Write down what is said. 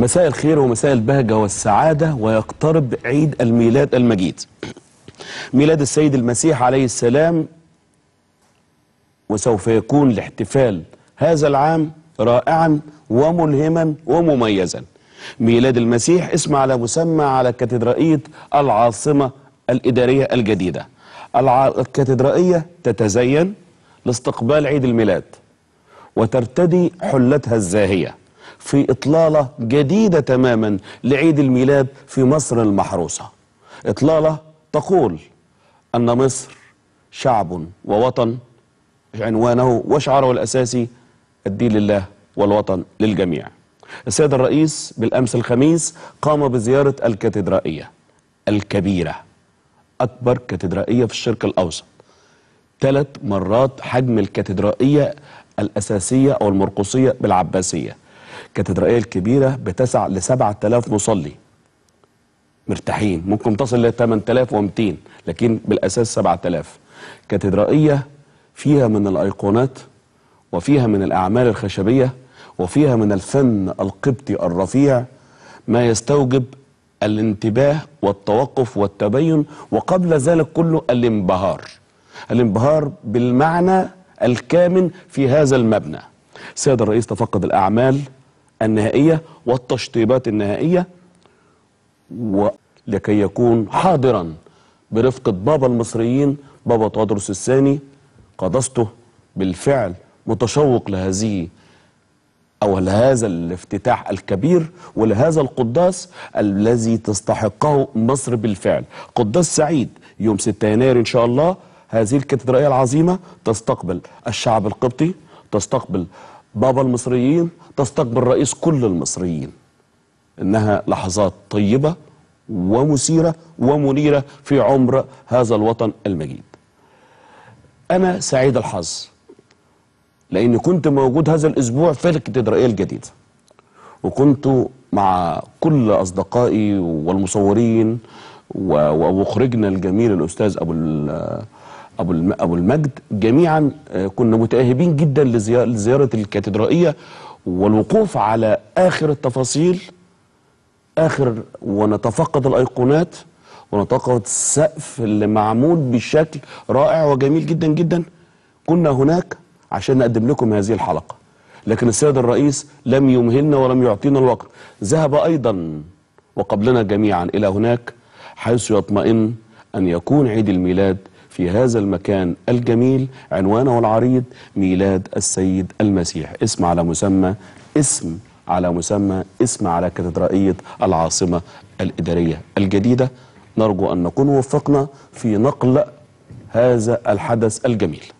مساء الخير ومساء البهجة والسعادة ويقترب عيد الميلاد المجيد ميلاد السيد المسيح عليه السلام وسوف يكون الاحتفال هذا العام رائعا وملهما ومميزا ميلاد المسيح اسم على مسمى على كاتدرائية العاصمة الإدارية الجديدة الكاتدرائية تتزين لاستقبال عيد الميلاد وترتدي حلتها الزاهية في إطلالة جديدة تماما لعيد الميلاد في مصر المحروسة إطلالة تقول أن مصر شعب ووطن عنوانه وشعره الأساسي الدين لله والوطن للجميع السيد الرئيس بالأمس الخميس قام بزيارة الكاتدرائية الكبيرة أكبر كاتدرائية في الشرق الأوسط ثلاث مرات حجم الكاتدرائية الأساسية أو المرقصية بالعباسية كاتدرائية الكبيرة بتسع ل 7000 مصلي مرتاحين ممكن تصل ل 8200 لكن بالأساس 7000 كاتدرائية فيها من الأيقونات وفيها من الأعمال الخشبية وفيها من الفن القبطي الرفيع ما يستوجب الانتباه والتوقف والتبين وقبل ذلك كله الانبهار الانبهار بالمعنى الكامن في هذا المبنى سيد الرئيس تفقد الأعمال النهائية والتشطيبات النهائية ولكي يكون حاضرا برفقة بابا المصريين بابا تادرس الثاني قدسته بالفعل متشوق لهذه أو لهذا الافتتاح الكبير ولهذا القداس الذي تستحقه مصر بالفعل قداس سعيد يوم 6 يناير إن شاء الله هذه الكاتدرائية العظيمة تستقبل الشعب القبطي تستقبل بابا المصريين تستقبل رئيس كل المصريين إنها لحظات طيبة ومثيرة ومنيرة في عمر هذا الوطن المجيد أنا سعيد الحظ لأني كنت موجود هذا الأسبوع في الكاتدرائية الجديدة وكنت مع كل أصدقائي والمصورين ومخرجنا الجميل الأستاذ أبو ابو ابو المجد جميعا آه، كنا متاهبين جدا لزياره الكاتدرائيه والوقوف على اخر التفاصيل اخر ونتفقد الايقونات ونتفقد السقف اللي معمول بشكل رائع وجميل جدا جدا كنا هناك عشان نقدم لكم هذه الحلقه لكن السيد الرئيس لم يمهلنا ولم يعطينا الوقت ذهب ايضا وقبلنا جميعا الى هناك حيث يطمئن ان يكون عيد الميلاد في هذا المكان الجميل عنوانه العريض ميلاد السيد المسيح اسم على مسمى اسم على مسمى اسم على كاتدرائية العاصمة الإدارية الجديدة نرجو أن نكون وفقنا في نقل هذا الحدث الجميل